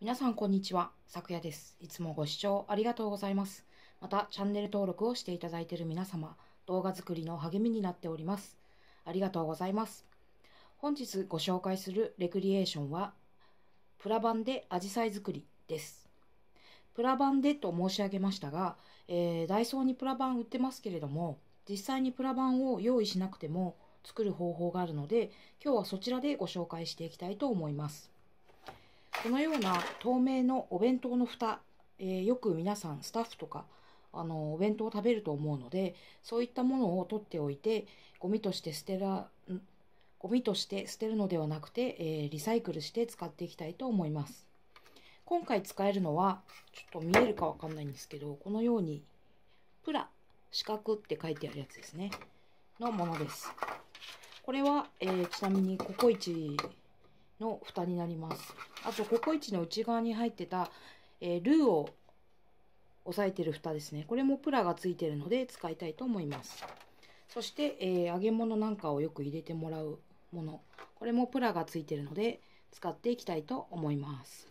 皆さんこんにちは、昨夜です。いつもご視聴ありがとうございます。また、チャンネル登録をしていただいている皆様、動画作りの励みになっております。ありがとうございます。本日ご紹介するレクリエーションは、プラ版でアジサイ作りです。プラ版でと申し上げましたが、えー、ダイソーにプラ版売ってますけれども、実際にプラ版を用意しなくても作る方法があるので、今日はそちらでご紹介していきたいと思います。このような透明のお弁当の蓋、えー、よく皆さんスタッフとかあのお弁当を食べると思うのでそういったものを取っておいてゴミとして捨てらゴミとして捨てるのではなくて、えー、リサイクルして使っていきたいと思います今回使えるのはちょっと見えるかわかんないんですけどこのようにプラ四角って書いてあるやつですねのものですこれは、えー、ちなみにココイチの蓋になります。あと、ココイチの内側に入ってた、えー、ルーを押さえてる蓋ですね。これもプラがついてるので使いたいと思います。そして、えー、揚げ物なんかをよく入れてもらうもの。これもプラがついてるので使っていきたいと思います。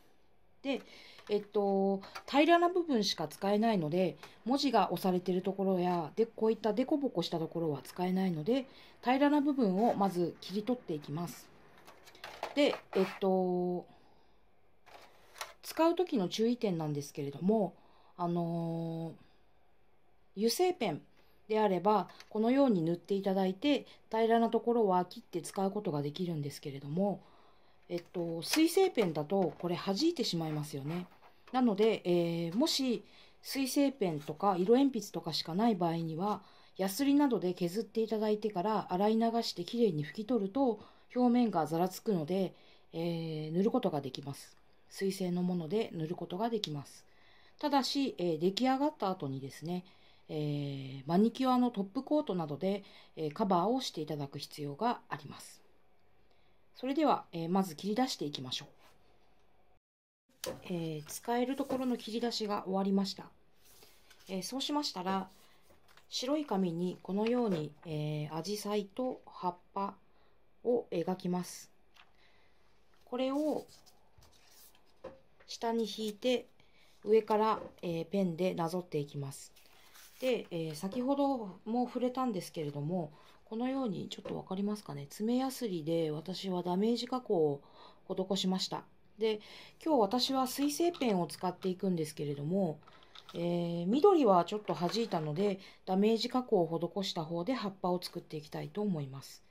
で、えっと、平らな部分しか使えないので、文字が押されてるところや、で、こういったデコボコしたところは使えないので、平らな部分をまず切り取っていきます。で、えっと、使う時の注意点なんですけれども、あのー、油性ペンであれば、このように塗っていただいて、平らなところは切って使うことができるんですけれども、えっと、水性ペンだとこれ弾いてしまいますよね。なので、えー、もし水性ペンとか色鉛筆とかしかない場合には、ヤスリなどで削っていただいてから洗い流してきれいに拭き取ると表面がざらつくので、えー、塗ることができます。水性のもので塗ることができます。ただし、えー、出来上がった後にですね、えー、マニキュアのトップコートなどで、えカバーをしていただく必要があります。それでは、えまず切り出していきましょう、え使えるところの切り出しが終わりました。えそうしましたら、白い紙にこのように、えー、アジサイと葉っぱ、を描きます。これを下に引いて上から、えー、ペンでなぞっていきます。で、えー、先ほども触れたんですけれどもこのようにちょっと分かりますかね爪やすりで私はダメージ加工を施しました。で今日私は水性ペンを使っていくんですけれども、えー、緑はちょっと弾いたのでダメージ加工を施した方で葉っぱを作っていきたいと思います。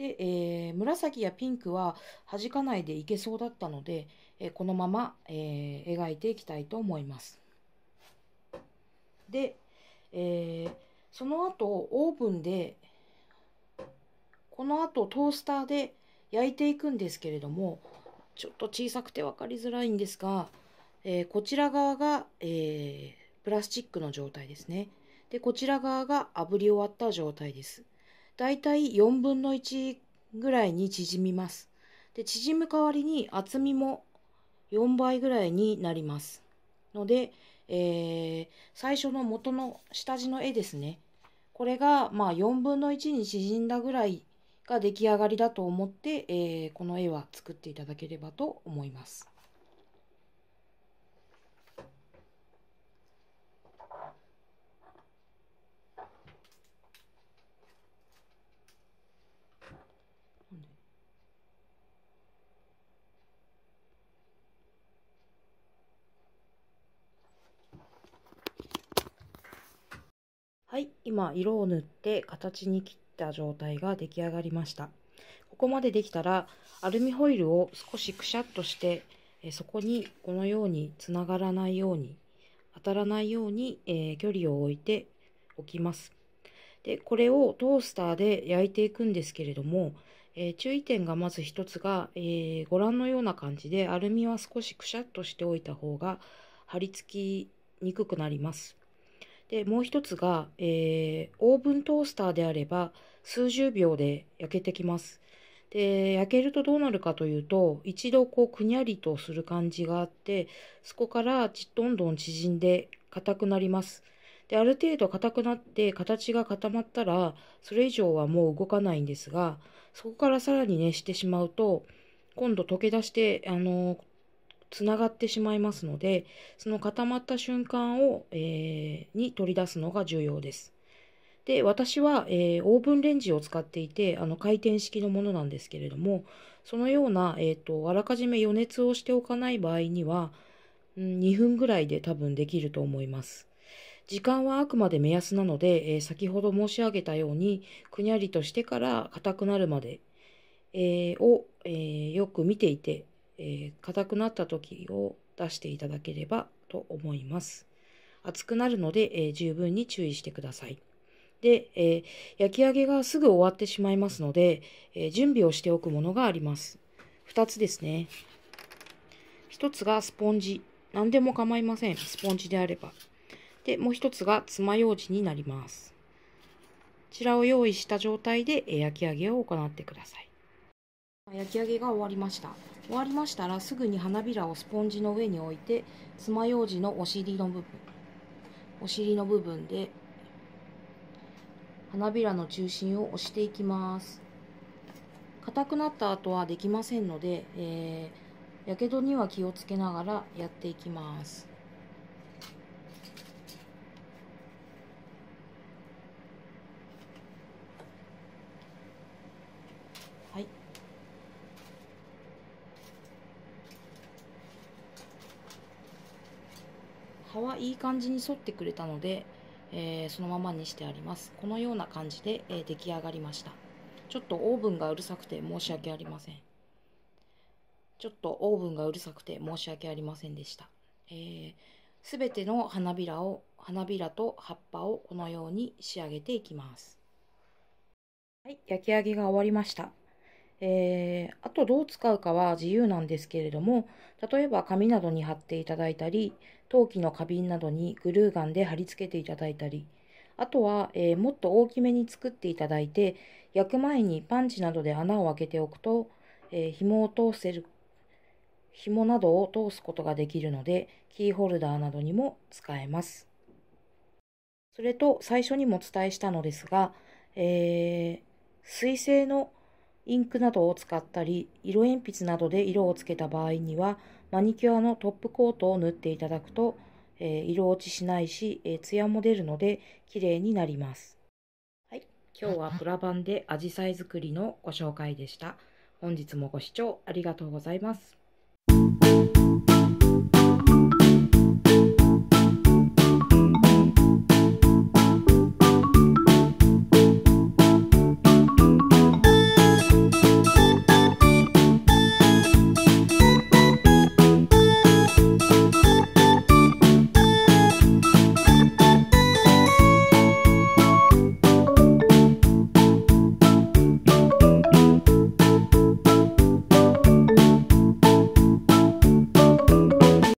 で、えー、紫やピンクは弾かないでいけそうだったので、えー、このまま、えー、描いていきたいと思います。で、えー、その後オーブンでこの後トースターで焼いていくんですけれどもちょっと小さくて分かりづらいんですが、えこちら側が、えプラスチックの状態ですね。でこちら側が炙り終わった状態です。大体た4分の1ぐらいに縮みます。で縮む代わりに厚みも4倍ぐらいになります。ので、えー、最初の元の下地の絵ですね。これがまあ4分の1に縮んだぐらいが出来上がりだと思って、えー、この絵は作っていただければと思います。今色を塗って形に切った状態が出来上がりましたここまでできたらアルミホイルを少しくしゃっとしてそこにこのようにつながらないように当たらないように、えー、距離を置いておきますでこれをトースターで焼いていくんですけれども、えー、注意点がまず1つが、えー、ご覧のような感じでアルミは少しくしゃっとしておいた方が貼り付きにくくなりますで、もう一つが、えー、オーブントースターであれば数十秒で焼けてきます。で、焼けるとどうなるかというと、一度こうくにゃりとする感じがあって、そこからどんどん縮んで硬くなります。で、ある程度硬くなって形が固まったら、それ以上はもう動かないんですが、そこからさらに熱してしまうと、今度溶け出して、あのつながってしまいますのでその固まった瞬間を、えー、に取り出すのが重要です。で私は、えー、オーブンレンジを使っていてあの回転式のものなんですけれどもそのような、えーと、あらかじめ予熱をしておかない場合には、うん、2分ぐらいで多分できると思います。時間はあくまで目安なので、えー、先ほど申し上げたようにくにゃりとしてから硬くなるまで、えー、を、えよく見ていてえー、硬くなった時を出していただければと思います。熱くなるので、えー、十分に注意してください。で、えー、焼き上げがすぐ終わってしまいますので、えー、準備をしておくものがあります。2つですね。1つがスポンジ。何でも構いません。スポンジであれば。で、もう1つが爪楊枝になります。こちらを用意した状態で焼き上げを行ってください。焼き上げが終わりました終わりましたらすぐに花びらをスポンジの上に置いて爪楊枝のお尻の部分お尻の部分で花びらの中心を押していきます硬くなった後はできませんのでや火傷には気をつけながらやっていきます葉はいい感じに沿ってくれたので、えー、そのままにしてありますこのような感じで、えー、出来上がりましたちょっとオーブンがうるさくて申し訳ありませんちょっとオーブンがうるさくて申し訳ありませんでしたすべ、えー、ての花びらを花びらと葉っぱをこのように仕上げていきますはい、焼き上げが終わりましたえー、あとどう使うかは自由なんですけれども、例えば紙などに貼っていただいたり、陶器の花瓶などにグルーガンで貼り付けていただいたり、あとは、えー、もっと大きめに作っていただいて、焼く前にパンチなどで穴を開けておくと、えー、紐を通せる、紐などを通すことができるので、キーホルダーなどにも使えます。それと最初にもお伝えしたのですが、えー、水性のインクなどを使ったり、色鉛筆などで色をつけた場合には、マニキュアのトップコートを塗っていただくと、えー、色落ちしないし、えー、ツヤも出るので、綺麗になります。はい、今日はプラ版でアジサイ作りのご紹介でした。本日もご視聴ありがとうございます。